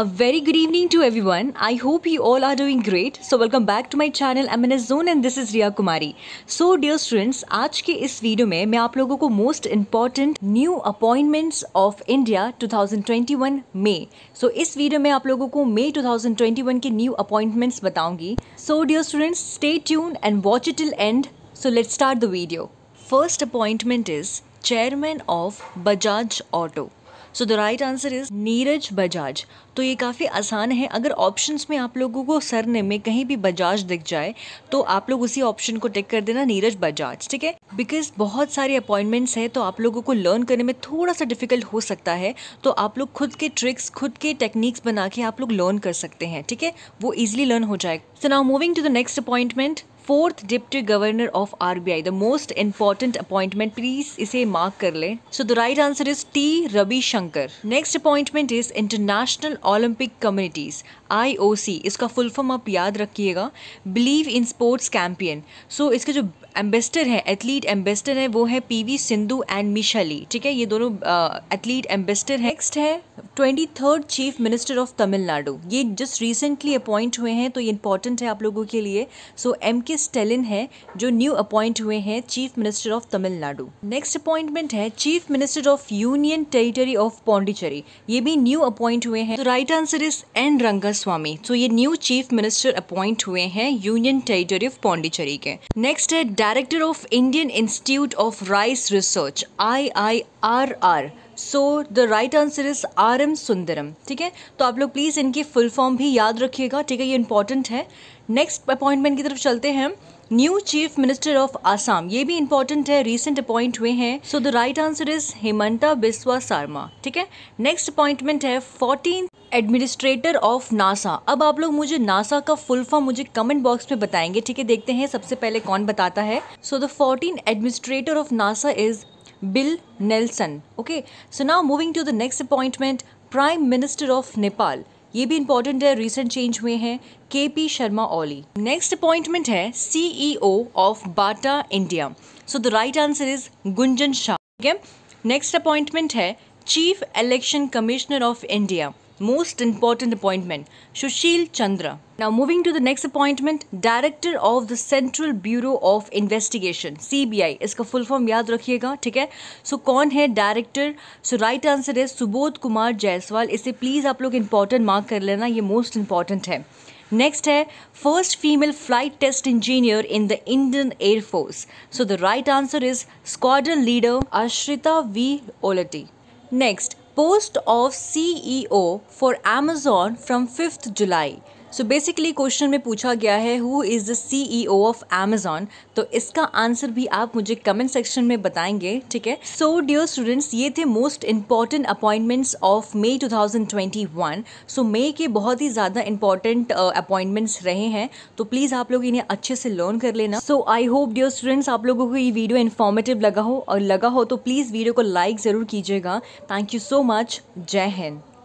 A very good evening to everyone. I hope you all are doing great. So welcome back to my channel MNS Zone and this is Riya Kumari. So dear students, आज के इस video में मैं आप लोगों को most important new appointments of India 2021 में So इस वीडियो में आप लोगों को मई 2021 के new appointments बताऊंगी. So dear students, stay tuned and watch it till end. So let's start the video. First appointment is Chairman of Bajaj Auto. So the right answer is Neeraj Bajaj तो ये काफ़ी आसान है अगर ऑप्शंस में आप लोगों को सरने में कहीं भी बजाज दिख जाए तो आप लोग उसी ऑप्शन को टिक कर देना नीरज बजाज ठीक है बिकॉज बहुत सारे अपॉइंटमेंट्स हैं तो आप लोगों को लर्न करने में थोड़ा सा डिफिकल्ट हो सकता है तो आप लोग खुद के ट्रिक्स खुद के टेक्निक्स बना के आप लोग लर्न कर सकते हैं ठीक है वो ईजिली लर्न हो जाएगा so now moving to the next appointment fourth deputy governor of R B I the most important appointment please इसे मार्क कर लें so the right answer is T Ravi Shankar next appointment is International Olympic communities C इसका full form आप याद रखिएगा believe in sports campaign so इसके जो ambassador हैं एथलीट एम्बेसडर हैं वो है P V Sindhu and Mithali ठीक है ये दोनों एथलीट एम्बेसडर हैं नेक्स्ट है twenty third chief minister of Tamil Nadu ये जस्ट रिसेंटली अपॉइंट हुए हैं तो ये इंपॉर्टेंट है आप लोगों के लिए सो एम के के स्टेलिन है जो न्यू अपॉइंट हुए हैं chief minister of Tamil Nadu next appointment है chief minister of union territory of Pondicherry ये भी न्यू अपॉइंट हुए हैं राइट आंसर इज एन रंगा स्वामी तो ये न्यू चीफ मिनिस्टर अपॉइंट हुए हैं यूनियन टेरिटरी ऑफ पौंडीचेरी के नेक्स्ट है director of Indian Institute of Rice Research I I R R so the right answer is R M Sundaram ठीक है तो आप लोग प्लीज़ इनकी फुल फॉर्म भी याद रखिएगा ठीक है ये इंपॉर्टेंट है नेक्स्ट अपॉइंटमेंट की तरफ चलते हैं new chief minister of Assam ये भी इंपॉर्टेंट है रिसेंट अपॉइंट हुए हैं so the right answer is Himanta Biswa Sarma ठीक है नेक्स्ट अपॉइंटमेंट है फोर्टीन एडमिनिस्ट्रेटर ऑफ नासा अब आप लोग मुझे नासा का फुल फॉर्म मुझे कमेंट बॉक्स में बताएंगे ठीक है देखते हैं सबसे पहले कौन बताता है so the fourteen administrator of NASA is Bill Nelson. Okay, so now moving to the next appointment, Prime Minister of Nepal. ये भी इंपॉर्टेंट है रिसेंट चेंज हुए हैं के पी शर्मा ओली नेक्स्ट अपॉइंटमेंट है CEO of Bata India so the right answer is Gunjan Shah ठीक है next appointment है chief election commissioner of India most important appointment Sushil Chandra. Now, moving to the next appointment, Director of the Central Bureau of Investigation, CBI. इसका full form याद रखिएगा ठीक है सो so, कौन है डायरेक्टर सो राइट आंसर है सुबोध कुमार जायसवाल इसे please आप लोग इंपॉर्टेंट मार्क कर लेना ये मोस्ट इंपॉर्टेंट है नेक्स्ट है first female flight test engineer in the Indian air force so the right answer is squadron leader Ashritha V Olety next post of CEO for Amazon from 5th July so basically question में पूछा गया है who is the C E O of Amazon तो इसका answer भी आप मुझे comment section में बताएंगे ठीक है सो डियर स्टूडेंट्स ये थे most important appointments of May 2021 so May के बहुत ही ज़्यादा इंपॉर्टेंट अपॉइंटमेंट्स रहे हैं तो प्लीज़ आप लोग इन्हें अच्छे से लर्न कर लेना so I hope dear students आप लोगों को ये वीडियो इन्फॉर्मेटिव लगा हो और लगा हो तो प्लीज़ वीडियो को लाइक ज़रूर कीजिएगा थैंक यू सो मच जय हिंद